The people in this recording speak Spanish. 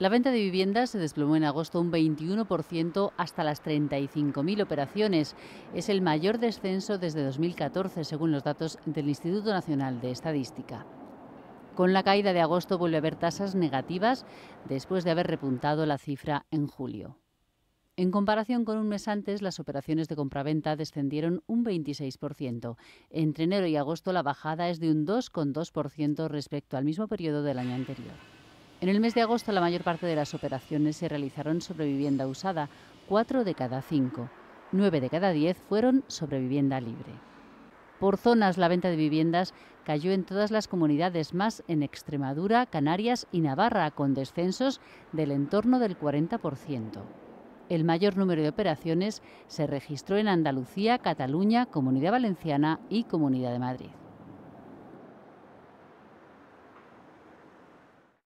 La venta de viviendas se desplomó en agosto un 21% hasta las 35.000 operaciones. Es el mayor descenso desde 2014, según los datos del Instituto Nacional de Estadística. Con la caída de agosto vuelve a haber tasas negativas después de haber repuntado la cifra en julio. En comparación con un mes antes, las operaciones de compraventa descendieron un 26%. Entre enero y agosto la bajada es de un 2,2% respecto al mismo periodo del año anterior. En el mes de agosto la mayor parte de las operaciones se realizaron sobre vivienda usada, 4 de cada 5. 9 de cada 10 fueron sobre vivienda libre. Por zonas, la venta de viviendas cayó en todas las comunidades, más en Extremadura, Canarias y Navarra, con descensos del entorno del 40%. El mayor número de operaciones se registró en Andalucía, Cataluña, Comunidad Valenciana y Comunidad de Madrid.